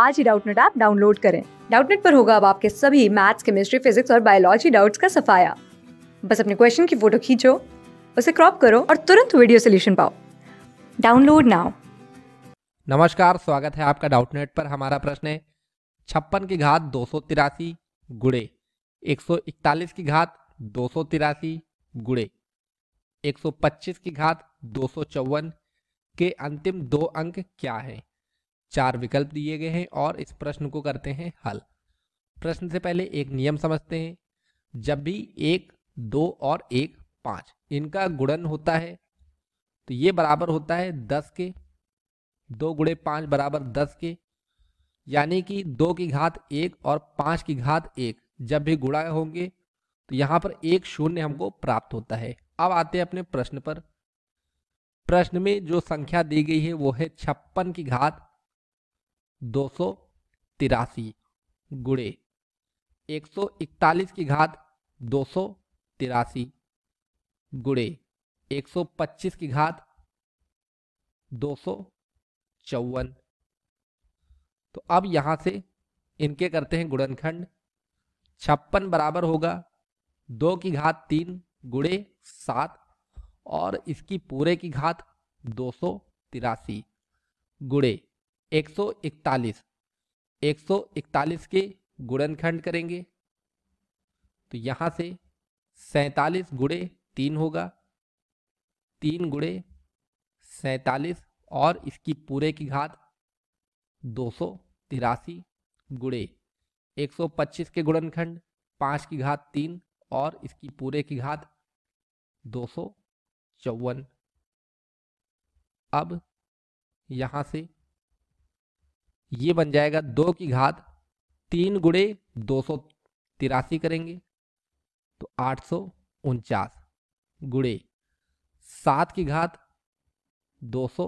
आज ही Doubtnut app download करें डाउटनेट पर होगा अब आपके सभी मैथ्स केमिस्ट्री फिजिक्स और बायोलॉजी डाउट्स का सफाया बस अपने क्वेश्चन की फोटो खींचो उसे क्रॉप करो और तुरंत वीडियो सोल्यूशन पाओ डाउनलोड नाउ नमस्कार स्वागत है आपका डाउटनेट पर हमारा प्रश्न है छप्पन की घात दो सौ तिरासी गुड़े एक सौ इकतालीस की घात दो सौ तिरासी गुड़े एक सौ पच्चीस की घात दो सौ चौवन के अंतिम दो अंक क्या हैं चार विकल्प दिए गए हैं और इस प्रश्न को करते हैं हल प्रश्न से पहले एक नियम समझते हैं जब भी एक दो और एक पाँच इनका गुणन होता है तो ये बराबर होता है दस के दो गुड़े पाँच बराबर दस के यानी कि दो की घात एक और पाँच की घात एक जब भी गुणा होंगे तो यहाँ पर एक शून्य हमको प्राप्त होता है अब आते हैं अपने प्रश्न पर प्रश्न में जो संख्या दी गई है वो है छप्पन की घात दो सौ तिरासी गुड़े एक सौ इकतालीस की घात दो सौ तिरासी गुड़े एक सौ पच्चीस की घात दो सौ चौवन तो अब यहां से इनके करते हैं गुणनखंड छप्पन बराबर होगा दो की घात तीन गुड़े सात और इसकी पूरे की घात दो सौ तिरासी गुड़े 141 141 के गुणनखंड करेंगे तो यहां से सैतालीस गुड़े तीन होगा तीन गुड़े सैतालीस और इसकी पूरे की घात दो सौ तिरासी गुड़े एक सौ पच्चीस के गुणनखंड पाँच की घात तीन और इसकी पूरे की घात दो सौ चौवन अब यहाँ से ये बन जाएगा दो की घात तीन गुड़े दो सौ तिरासी करेंगे तो आठ सौ उनचास गुड़े सात की घात दो सौ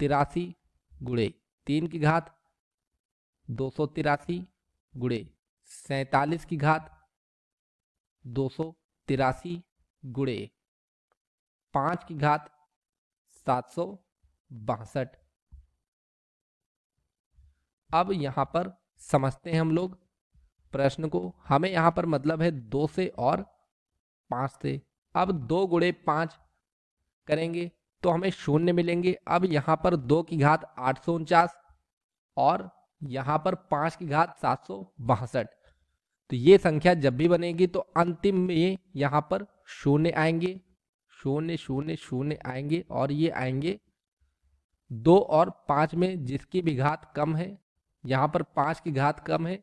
तिरासी गुड़े तीन की घात दो सौ तिरासी गुड़े सैतालीस की घात दो सौ तिरासी गुड़े पाँच की घात सात सौ बासठ अब यहाँ पर समझते हैं हम लोग प्रश्न को हमें यहाँ पर मतलब है दो से और पाँच से अब दो गुड़े पाँच करेंगे तो हमें शून्य मिलेंगे अब यहाँ पर दो की घात आठ सौ उनचास और यहाँ पर पाँच की घात सात सौ बासठ तो ये संख्या जब भी बनेगी तो अंतिम में ये यहाँ पर शून्य आएंगे शून्य शून्य शून्य आएंगे और ये आएंगे दो और पाँच में जिसकी भी घात कम है यहाँ पर पाँच की घात कम है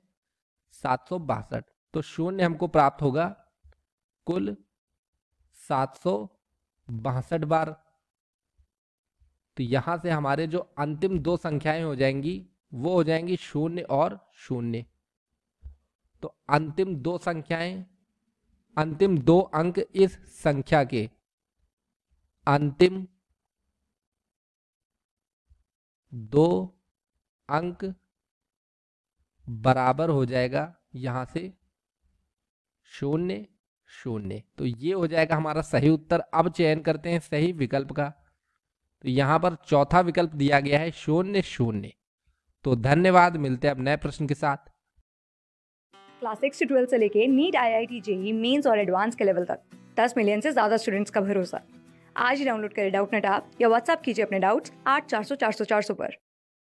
सात सौ बासठ तो शून्य हमको प्राप्त होगा कुल सात सौ बासठ बार तो यहाँ से हमारे जो अंतिम दो संख्याएं हो जाएंगी वो हो जाएंगी शून्य और शून्य तो अंतिम दो संख्याएं अंतिम दो अंक इस संख्या के अंतिम दो अंक बराबर हो जाएगा यहां से शून्य शून्य तो ये हो जाएगा हमारा सही उत्तर अब चयन करते हैं सही विकल्प का तो यहां पर चौथा विकल्प दिया गया है शून्य शून्य तो धन्यवाद मिलते हैं अब नए प्रश्न के साथ क्लास सिक्स से ट्वेल्थ से लेके NEET I I T JEE mains और एडवांस के लेवल तक दस मिलियन से ज्यादा स्टूडेंट्स का भरोसा आज ही डाउनलोड करें डाउट नेट आप या व्हाट्सअप कीजिए अपने डाउट्स आठ चार सौ चार सौ चार सौ पर